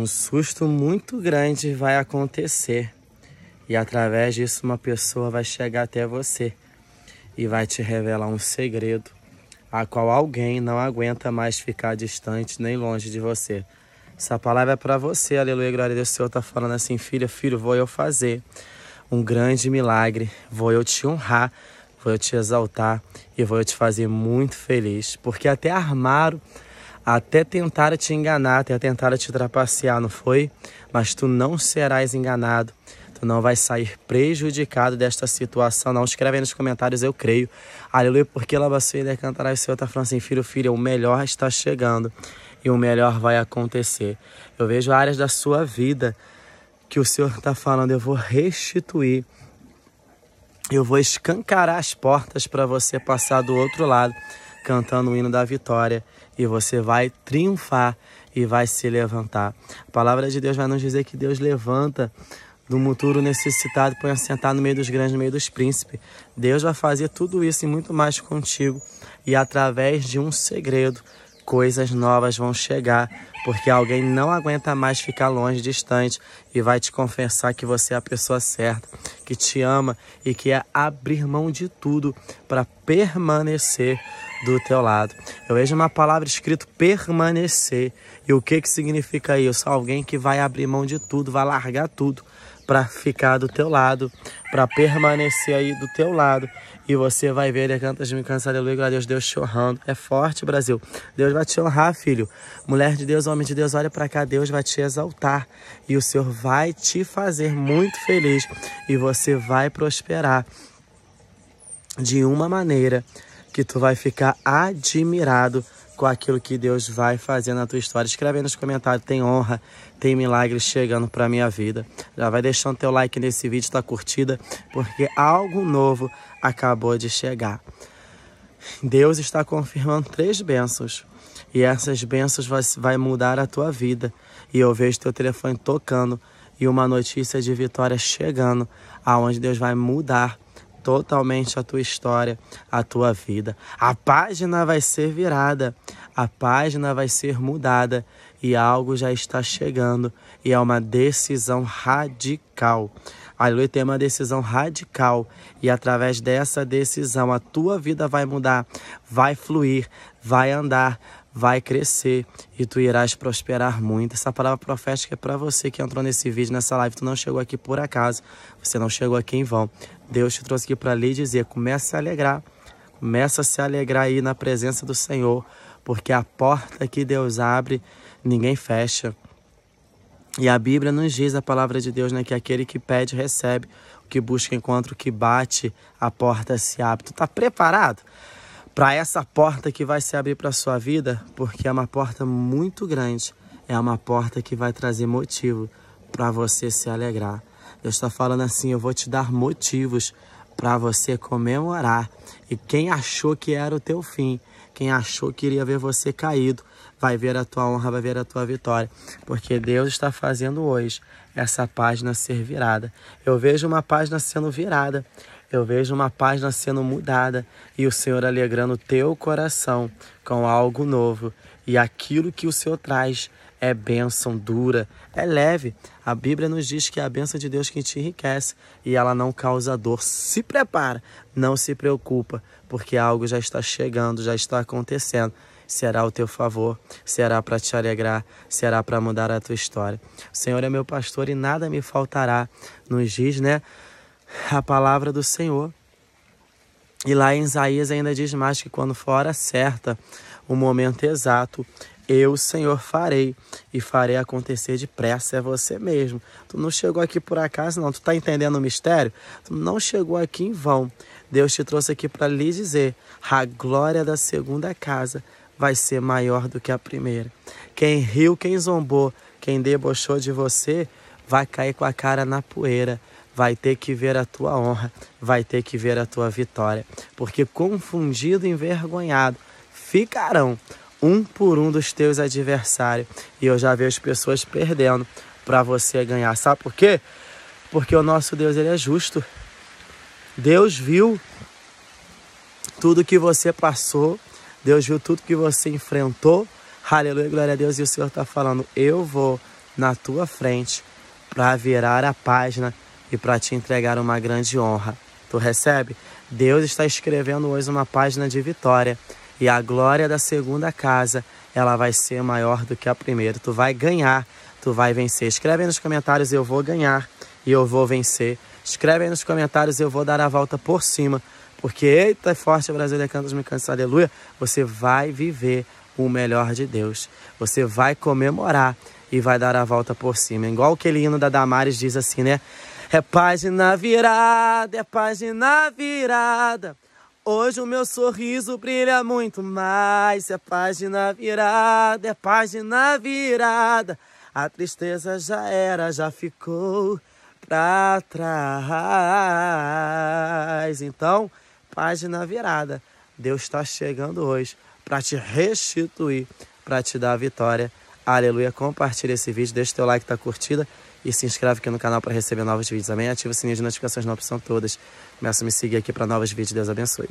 um susto muito grande vai acontecer. E através disso, uma pessoa vai chegar até você e vai te revelar um segredo a qual alguém não aguenta mais ficar distante nem longe de você. Essa palavra é para você, aleluia, glória a Deus. O Senhor está falando assim, filha, filho, vou eu fazer um grande milagre, vou eu te honrar, vou eu te exaltar e vou eu te fazer muito feliz, porque até armaram até tentaram te enganar, até tentaram te trapacear, não foi? Mas tu não serás enganado. Tu não vai sair prejudicado desta situação, não. Escreve aí nos comentários, eu creio. Aleluia, porque Labaceira cantará e o Senhor está falando assim, filho, filha, o melhor está chegando e o melhor vai acontecer. Eu vejo áreas da sua vida que o Senhor está falando, eu vou restituir, eu vou escancarar as portas para você passar do outro lado cantando o hino da vitória e você vai triunfar e vai se levantar. A palavra de Deus vai nos dizer que Deus levanta do muturo necessitado, põe a sentar no meio dos grandes, no meio dos príncipes. Deus vai fazer tudo isso e muito mais contigo e através de um segredo coisas novas vão chegar, porque alguém não aguenta mais ficar longe, distante, e vai te confessar que você é a pessoa certa, que te ama e que é abrir mão de tudo para permanecer do teu lado. Eu vejo uma palavra escrita permanecer. E o que, que significa isso? Alguém que vai abrir mão de tudo, vai largar tudo para ficar do teu lado, para permanecer aí do teu lado. E você vai ver, ele canta de me cansar, aleluia, glória a Deus, Deus te honrando. É forte, Brasil. Deus vai te honrar, filho. Mulher de Deus, homem de Deus, olha para cá, Deus vai te exaltar. E o Senhor vai te fazer muito feliz. E você vai prosperar de uma maneira que tu vai ficar admirado com aquilo que Deus vai fazer na tua história. Escreve aí nos comentários, tem honra, tem milagre chegando para minha vida. Já vai deixando teu like nesse vídeo, tá curtida, porque algo novo acabou de chegar. Deus está confirmando três bênçãos. E essas bênçãos vai, vai mudar a tua vida. E eu vejo teu telefone tocando e uma notícia de vitória chegando, aonde Deus vai mudar totalmente a tua história, a tua vida. A página vai ser virada, a página vai ser mudada e algo já está chegando e é uma decisão radical. Aleluia, tem uma decisão radical e através dessa decisão a tua vida vai mudar, vai fluir, vai andar, vai crescer e tu irás prosperar muito. Essa palavra profética é para você que entrou nesse vídeo, nessa live. Tu não chegou aqui por acaso, você não chegou aqui em vão. Deus te trouxe aqui para lhe dizer: começa a alegrar, começa a se alegrar aí na presença do Senhor, porque a porta que Deus abre, ninguém fecha. E a Bíblia nos diz a palavra de Deus, né? Que aquele que pede, recebe. O que busca, encontra. O que bate, a porta se abre. Tu tá preparado para essa porta que vai se abrir para sua vida? Porque é uma porta muito grande. É uma porta que vai trazer motivo para você se alegrar. Deus está falando assim: eu vou te dar motivos para você comemorar. E quem achou que era o teu fim, quem achou que iria ver você caído, vai ver a tua honra, vai ver a tua vitória, porque Deus está fazendo hoje essa página ser virada. Eu vejo uma página sendo virada. Eu vejo uma página sendo mudada e o Senhor alegrando o teu coração com algo novo. E aquilo que o Senhor traz é bênção dura, é leve. A Bíblia nos diz que é a bênção de Deus que te enriquece e ela não causa dor. Se prepara, não se preocupa, porque algo já está chegando, já está acontecendo. Será o teu favor, será para te alegrar, será para mudar a tua história. O Senhor é meu pastor e nada me faltará, nos diz, né? A palavra do Senhor. E lá em Isaías ainda diz mais que quando for a hora certa, o momento exato, eu, Senhor, farei e farei acontecer depressa, é você mesmo. Tu não chegou aqui por acaso, não. Tu está entendendo o mistério? Tu não chegou aqui em vão. Deus te trouxe aqui para lhe dizer: a glória da segunda casa vai ser maior do que a primeira. Quem riu, quem zombou, quem debochou de você, vai cair com a cara na poeira vai ter que ver a tua honra, vai ter que ver a tua vitória, porque confundido e envergonhado ficarão um por um dos teus adversários. E eu já vejo pessoas perdendo para você ganhar. Sabe por quê? Porque o nosso Deus ele é justo. Deus viu tudo que você passou, Deus viu tudo que você enfrentou. Aleluia, glória a Deus. E o Senhor está falando: Eu vou na tua frente para virar a página e para te entregar uma grande honra. Tu recebe? Deus está escrevendo hoje uma página de vitória. E a glória da segunda casa, ela vai ser maior do que a primeira. Tu vai ganhar, tu vai vencer. Escreve aí nos comentários, eu vou ganhar e eu vou vencer. Escreve aí nos comentários, eu vou dar a volta por cima. Porque, eita, forte Brasil, decanta os me aleluia. Você vai viver o melhor de Deus. Você vai comemorar e vai dar a volta por cima. Igual aquele hino da Damares diz assim, né? É página virada, é página virada. Hoje o meu sorriso brilha muito mais. Se é a página virada, é página virada. A tristeza já era, já ficou pra trás. Então, página virada. Deus está chegando hoje para te restituir, para te dar a vitória. Aleluia. Compartilha esse vídeo, deixa teu like, tá curtida e se inscreve aqui no canal para receber novos vídeos. Amém? Ativa o sininho de notificações na opção todas. Começa a me seguir aqui para novos vídeos. Deus abençoe.